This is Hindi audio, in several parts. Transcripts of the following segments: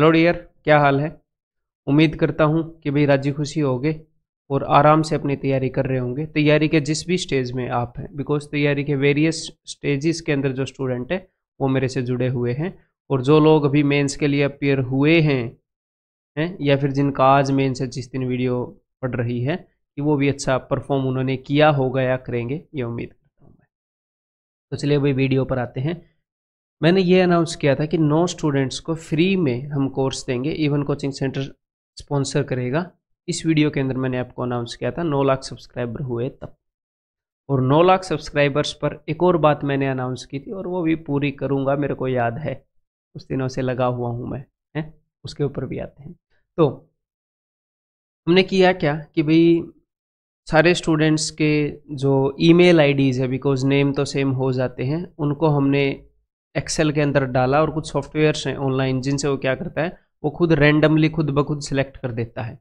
हेलो डियर क्या हाल है उम्मीद करता हूँ कि भाई राजी खुशी हो और आराम से अपनी तैयारी कर रहे होंगे तैयारी के जिस भी स्टेज में आप हैं बिकॉज तैयारी के वेरियस स्टेजेस के अंदर जो स्टूडेंट है वो मेरे से जुड़े हुए हैं और जो लोग अभी मेंस के लिए अपेयर हुए हैं हैं या फिर जिनका आज मेंस है जिस दिन वीडियो पढ़ रही है कि वो भी अच्छा परफॉर्म उन्होंने किया होगा या करेंगे ये उम्मीद करता हूँ मैं तो चलिए भाई वीडियो पर आते हैं मैंने ये अनाउंस किया था कि नौ स्टूडेंट्स को फ्री में हम कोर्स देंगे इवन कोचिंग सेंटर स्पॉन्सर करेगा इस वीडियो के अंदर मैंने आपको अनाउंस किया था नौ लाख सब्सक्राइबर हुए तब और नौ लाख सब्सक्राइबर्स पर एक और बात मैंने अनाउंस की थी और वो भी पूरी करूँगा मेरे को याद है उस दिनों से लगा हुआ हूँ मैं हैं उसके ऊपर भी आते हैं तो हमने किया क्या कि भाई सारे स्टूडेंट्स के जो ईमेल आईडीज़ है बिकॉज नेम तो सेम हो जाते हैं उनको हमने एक्सेल के अंदर डाला और कुछ सॉफ्टवेयर्स हैं ऑनलाइन जिनसे वो क्या करता है वो खुद रैंडमली खुद ब खुद सिलेक्ट कर देता है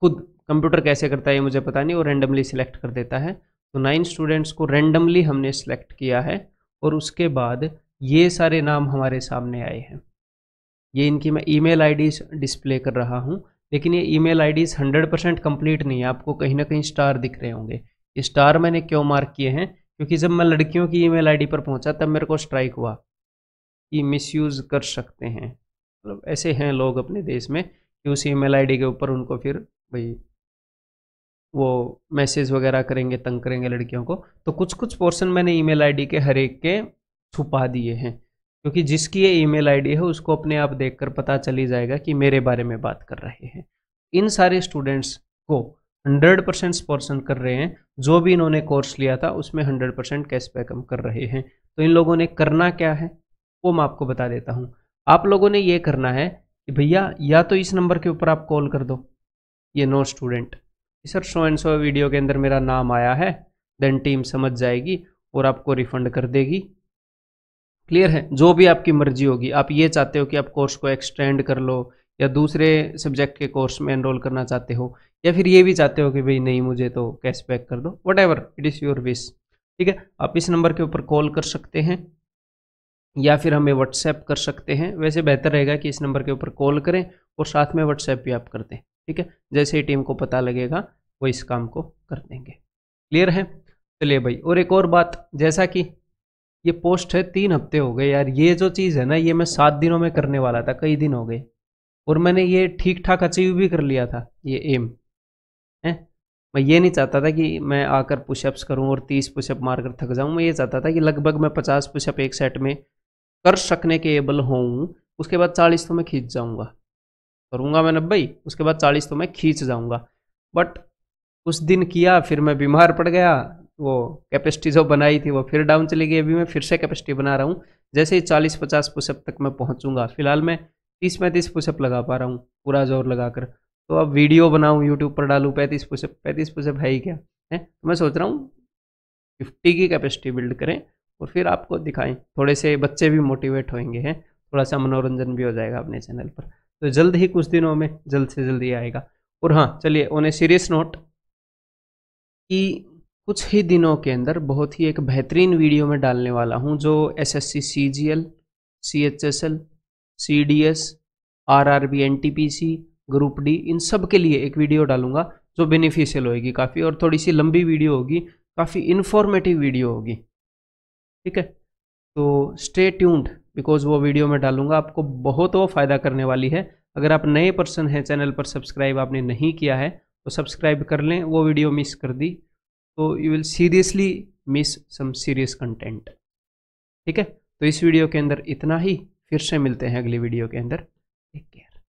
खुद कंप्यूटर कैसे करता है ये मुझे पता नहीं वो रैंडमली सिलेक्ट कर देता है तो नाइन स्टूडेंट्स को रैंडमली हमने सिलेक्ट किया है और उसके बाद ये सारे नाम हमारे सामने आए हैं ये इनकी मैं ईमेल आईडीज डिस्प्ले कर रहा हूँ लेकिन ये ईमेल आईडीज 100 परसेंट कम्प्लीट नहीं है आपको कहीं ना कहीं स्टार दिख रहे होंगे स्टार मैंने क्यों मार्क किए हैं क्योंकि जब मैं लड़कियों की ईमेल आईडी पर पहुंचा तब मेरे को स्ट्राइक हुआ कि मिसयूज़ कर सकते हैं मतलब ऐसे हैं लोग अपने देश में कि उस ईमेल आईडी के ऊपर उनको फिर भाई वो मैसेज वगैरह करेंगे तंग करेंगे लड़कियों को तो कुछ कुछ पोर्शन मैंने ईमेल आईडी के हर एक के छुपा दिए हैं क्योंकि जिसकी ये ईमेल आईडी है उसको अपने आप देखकर पता चली जाएगा कि मेरे बारे में बात कर रहे हैं इन सारे स्टूडेंट्स को हंड्रेड परसेंट स्पॉन्सर कर रहे हैं जो भी इन्होंने कोर्स लिया था उसमें हंड्रेड परसेंट कैशबैक हम कर रहे हैं तो इन लोगों ने करना क्या है वो मैं आपको बता देता हूँ आप लोगों ने ये करना है कि भैया या तो इस नंबर के ऊपर आप कॉल कर दो ये no student sir so and so video के अंदर मेरा नाम आया है देन टीम समझ जाएगी और आपको रिफंड कर देगी क्लियर है जो भी आपकी मर्जी होगी आप ये चाहते हो कि आप कोर्स को एक्सटेंड कर लो या दूसरे सब्जेक्ट के कोर्स में एनरोल करना चाहते हो या फिर ये भी चाहते हो कि भाई नहीं मुझे तो कैश बैक कर दो whatever it is your wish ठीक है आप इस नंबर के ऊपर कॉल कर सकते हैं या फिर हमें व्हाट्सएप कर सकते हैं वैसे बेहतर रहेगा कि इस नंबर के ऊपर कॉल करें और साथ में व्हाट्सएप भी आप कर दें ठीक है जैसे ही टीम को पता लगेगा वो इस काम को कर देंगे क्लियर है चलिए भाई और एक और बात जैसा कि ये पोस्ट है तीन हफ्ते हो गए यार ये जो चीज़ है ना ये मैं सात दिनों में करने वाला था कई दिन हो गए और मैंने ये ठीक ठाक अचीव भी कर लिया था ये एम है मैं ये नहीं चाहता था कि मैं आकर पुशअप्स करूं और तीस पुशअप मारकर थक जाऊं मैं ये चाहता था कि लगभग मैं पचास पुशअप एक सेट में कर सकने के एबल हों उसके बाद चालीस तो मैं खींच जाऊँगा करूंगा मैं नब्बे उसके बाद चालीस तो मैं खींच जाऊँगा बट उस दिन किया फिर मैं बीमार पड़ गया वो कैपेसिटी जो बनाई थी वो फिर डाउन चली गई अभी मैं फिर से कैपेसिटी बना रहा हूँ जैसे ही चालीस पचास पुशअप तक मैं पहुँचूंगा फिलहाल मैं तीस पैंतीस पुशअप लगा पा रहा हूँ पूरा जोर लगाकर तो अब वीडियो बनाऊँ यूट्यूब पर डालूँ पैंतीस पुशअप पैंतीस पुशअप है ही क्या है तो मैं सोच रहा हूँ फिफ्टी की कैपेसिटी बिल्ड करें और फिर आपको दिखाएं थोड़े से बच्चे भी मोटिवेट होंगे हैं थोड़ा सा मनोरंजन भी हो जाएगा अपने चैनल पर तो जल्द ही कुछ दिनों में जल्द से जल्द ही आएगा और हाँ चलिए उन्हें सीरियस नोट कि कुछ ही दिनों के अंदर बहुत ही एक बेहतरीन वीडियो में डालने वाला हूँ जो S S C C G L C H S L C D S R R B N T P C group D इन सब के लिए एक वीडियो डालूंगा जो बेनिफिशियल होगी काफ़ी और थोड़ी सी लंबी वीडियो होगी काफ़ी इन्फॉर्मेटिव वीडियो होगी ठीक है तो स्टे ट्यून्ड बिकॉज वो वीडियो मैं डालूंगा आपको बहुत वो फ़ायदा करने वाली है अगर आप नए पर्सन हैं चैनल पर सब्सक्राइब आपने नहीं किया है तो सब्सक्राइब कर लें वो वीडियो मिस कर दी तो you will seriously miss some serious content ठीक है तो इस वीडियो के अंदर इतना ही फिर से मिलते हैं अगली वीडियो के अंदर टेक केयर